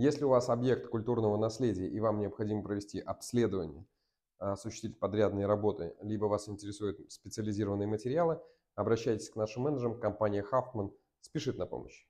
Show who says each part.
Speaker 1: Если у вас объект культурного наследия и вам необходимо провести обследование, а, осуществить подрядные работы, либо вас интересуют специализированные материалы, обращайтесь к нашим менеджерам, компания «Хафтман» спешит на помощь.